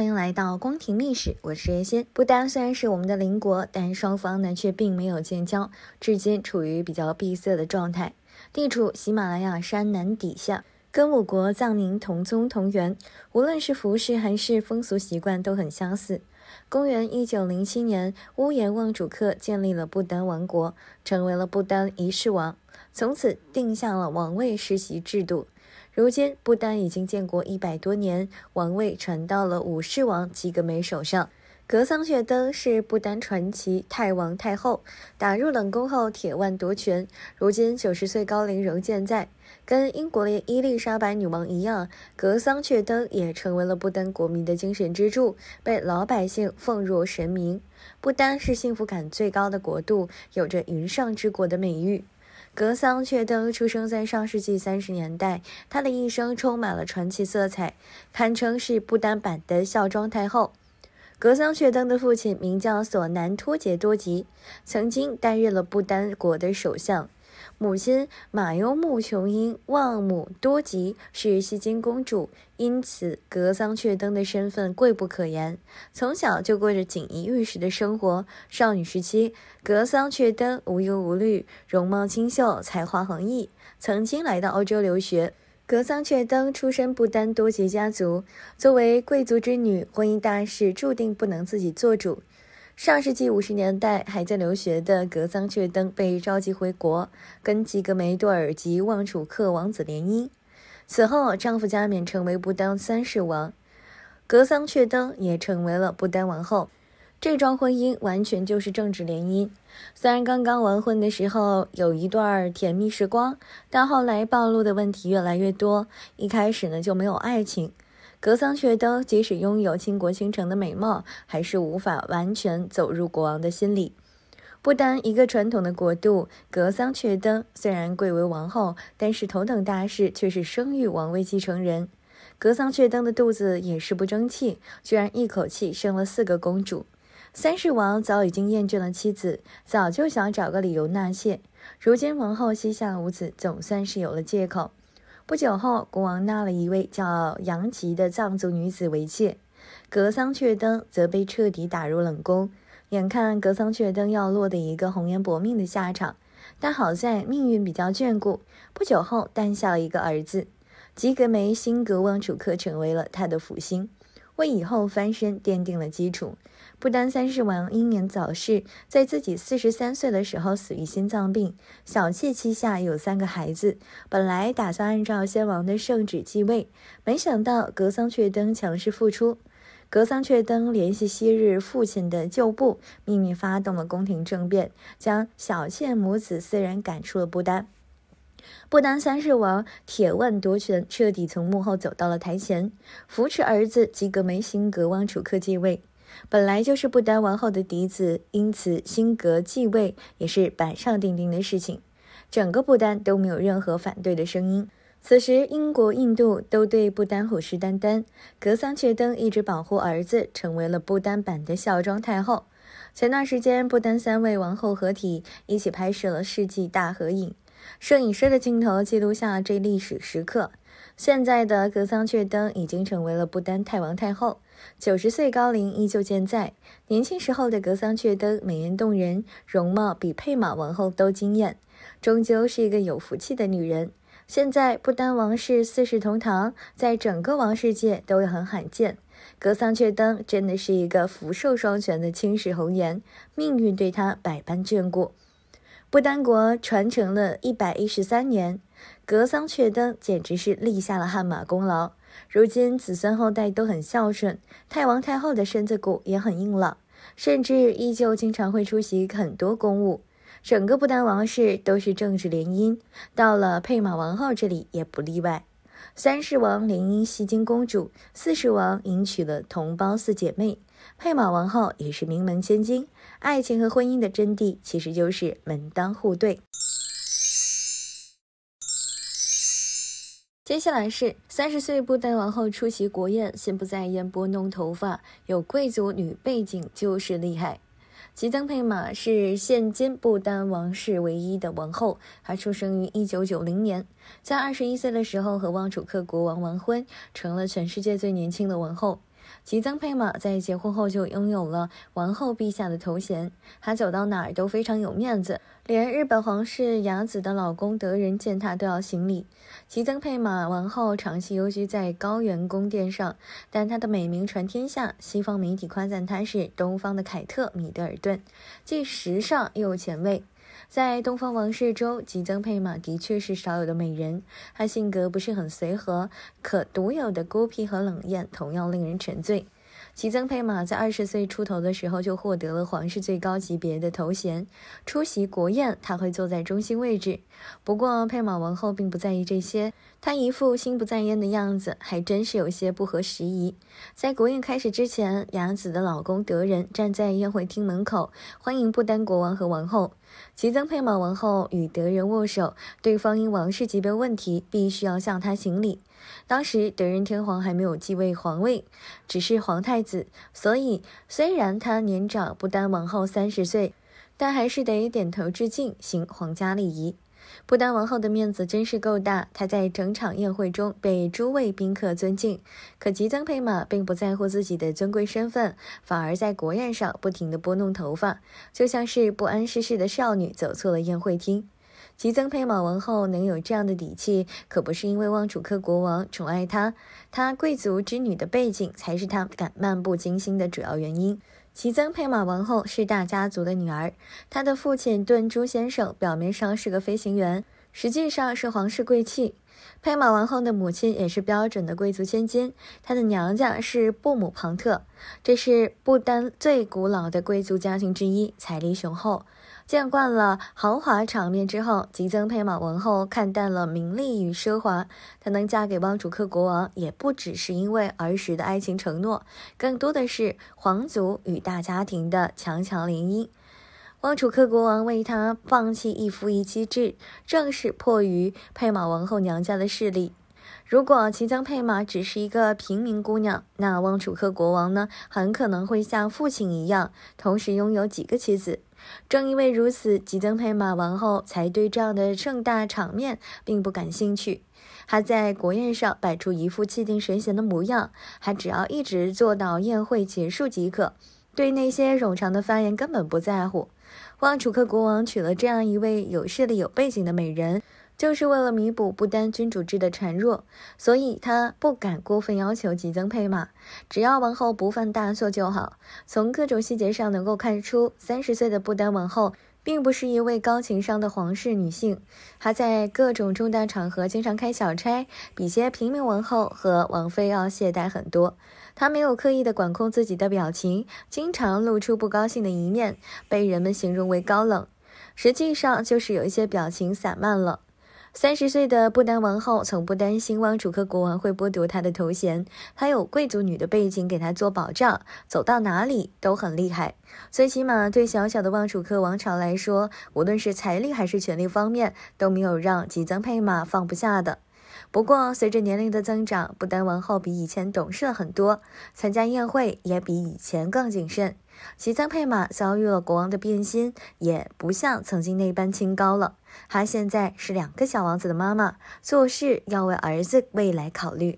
欢迎来到宫廷秘史，我是叶先。不丹虽然是我们的邻国，但双方呢却并没有建交，至今处于比较闭塞的状态。地处喜马拉雅山南底下，跟我国藏民同宗同源，无论是服饰还是风俗习惯都很相似。公元一九零七年，乌颜旺主克建立了不丹王国，成为了不丹一世王，从此定下了王位世袭制度。如今，不丹已经建国一百多年，王位传到了武士王吉格梅手上。格桑雪登是不丹传奇太王太后，打入冷宫后铁腕夺权，如今九十岁高龄仍健在。跟英国的伊丽莎白女王一样，格桑却登也成为了不丹国民的精神支柱，被老百姓奉若神明。不丹是幸福感最高的国度，有着“云上之国”的美誉。格桑却登出生在上世纪三十年代，他的一生充满了传奇色彩，堪称是不丹版的孝庄太后。格桑却登的父亲名叫索南托杰多吉，曾经担任了不丹国的首相。母亲马优木琼英旺母多吉是西京公主，因此格桑却登的身份贵不可言，从小就过着锦衣玉食的生活。少女时期，格桑却登无忧无虑，容貌清秀，才华横溢。曾经来到欧洲留学。格桑却登出身不丹多吉家族，作为贵族之女，婚姻大事注定不能自己做主。上世纪五十年代，还在留学的格桑却登被召集回国，跟吉格梅多尔及旺楚克王子联姻。此后，丈夫加冕成为不丹三世王，格桑却登也成为了不丹王后。这桩婚姻完全就是政治联姻。虽然刚刚完婚的时候有一段甜蜜时光，但后来暴露的问题越来越多。一开始呢就没有爱情。格桑却登即使拥有倾国倾城的美貌，还是无法完全走入国王的心里。不单一个传统的国度，格桑却登虽然贵为王后，但是头等大事却是生育王位继承人。格桑却登的肚子也是不争气，居然一口气生了四个公主。三世王早已经厌倦了妻子，早就想找个理由纳妾，如今王后膝下无子，总算是有了借口。不久后，国王纳了一位叫杨吉的藏族女子为妾，格桑却登则被彻底打入冷宫。眼看格桑却登要落得一个红颜薄命的下场，但好在命运比较眷顾，不久后诞下了一个儿子，吉格梅辛格旺楚克成为了他的福星。为以后翻身奠定了基础。不丹三世王英年早逝，在自己四十三岁的时候死于心脏病。小妾膝下有三个孩子，本来打算按照先王的圣旨继位，没想到格桑却登强势复出。格桑却登联系昔日父亲的旧部，秘密发动了宫廷政变，将小妾母子四人赶出了不丹。不丹三世王铁腕夺权，彻底从幕后走到了台前，扶持儿子吉格梅辛格汪楚克继位。本来就是不丹王后的嫡子，因此辛格继位也是板上钉钉的事情。整个不丹都没有任何反对的声音。此时，英国、印度都对不丹虎视眈眈。格桑却登一直保护儿子，成为了不丹版的孝庄太后。前段时间，不丹三位王后合体，一起拍摄了世纪大合影。摄影师的镜头记录下这历史时刻。现在的格桑却登已经成为了不丹太王太后，九十岁高龄依旧健在。年轻时候的格桑却登美艳动人，容貌比佩玛王后都惊艳，终究是一个有福气的女人。现在不丹王室四世同堂，在整个王室界都很罕见。格桑却登真的是一个福寿双全的青史红颜，命运对她百般眷顾。不丹国传承了一百一十三年，格桑却登简直是立下了汗马功劳。如今子孙后代都很孝顺，太王太后的身子骨也很硬朗，甚至依旧经常会出席很多公务。整个不丹王室都是政治联姻，到了佩玛王后这里也不例外。三世王联姻西京公主，四世王迎娶了同胞四姐妹。佩玛王后也是名门千金，爱情和婚姻的真谛其实就是门当户对。接下来是三十岁不丹王后出席国宴，心不在焉拨弄头发，有贵族女背景就是厉害。吉登佩玛是现今不丹王室唯一的王后，她出生于一九九零年，在二十一岁的时候和旺楚克国王完婚，成了全世界最年轻的王后。吉增佩玛在结婚后就拥有了“王后陛下”的头衔，她走到哪儿都非常有面子，连日本皇室雅子的老公德仁见她都要行礼。吉增佩玛王后长期游居在高原宫殿上，但她的美名传天下，西方媒体夸赞她是“东方的凯特·米德尔顿”，既时尚又有前卫。在东方王室中，吉增佩玛的确是少有的美人。她性格不是很随和，可独有的孤僻和冷艳同样令人沉醉。吉增佩玛在二十岁出头的时候就获得了皇室最高级别的头衔，出席国宴，她会坐在中心位置。不过，佩玛王后并不在意这些，她一副心不在焉的样子，还真是有些不合时宜。在国宴开始之前，雅子的老公德仁站在宴会厅门口，欢迎不丹国王和王后。其曾配马王后与德仁握手，对方因王室级别问题，必须要向他行礼。当时德仁天皇还没有继位皇位，只是皇太子，所以虽然他年长不丹王后三十岁，但还是得点头致敬，行皇家礼仪。不丹王后的面子真是够大，她在整场宴会中被诸位宾客尊敬。可吉增佩玛并不在乎自己的尊贵身份，反而在国宴上不停地拨弄头发，就像是不谙世事的少女走错了宴会厅。吉增佩玛王后能有这样的底气，可不是因为旺楚克国王宠爱她，她贵族之女的背景才是她敢漫不经心的主要原因。其曾配马王后是大家族的女儿，她的父亲顿珠先生表面上是个飞行员。实际上是皇室贵气，佩玛王后的母亲也是标准的贵族千金，她的娘家是布姆庞特，这是不丹最古老的贵族家庭之一，财力雄厚。见惯了豪华场面之后，吉曾佩玛王后看淡了名利与奢华。她能嫁给汪楚克国王，也不只是因为儿时的爱情承诺，更多的是皇族与大家庭的强强联姻。汪楚克国王为他放弃一夫一妻制，正是迫于佩玛王后娘家的势力。如果吉增佩玛只是一个平民姑娘，那汪楚克国王呢，很可能会像父亲一样，同时拥有几个妻子。正因为如此，吉增佩玛王后才对这样的盛大场面并不感兴趣。还在国宴上摆出一副气定神闲的模样，还只要一直坐到宴会结束即可，对那些冗长的发言根本不在乎。旺楚克国王娶了这样一位有势力、有背景的美人，就是为了弥补不丹君主制的孱弱，所以他不敢过分要求吉增配马，只要王后不犯大错就好。从各种细节上能够看出，三十岁的不丹王后。并不是一位高情商的皇室女性，她在各种重大场合经常开小差，比些平民王后和王妃要懈怠很多。她没有刻意的管控自己的表情，经常露出不高兴的一面，被人们形容为高冷。实际上就是有一些表情散漫了。三十岁的不丹王后从不担心旺楚克国王会剥夺她的头衔，她有贵族女的背景给她做保障，走到哪里都很厉害。最起码对小小的旺楚克王朝来说，无论是财力还是权力方面，都没有让吉增佩玛放不下的。不过，随着年龄的增长，不丹王后比以前懂事了很多，参加宴会也比以前更谨慎。喜增佩玛遭遇了国王的变心，也不像曾经那般清高了。她现在是两个小王子的妈妈，做事要为儿子未来考虑。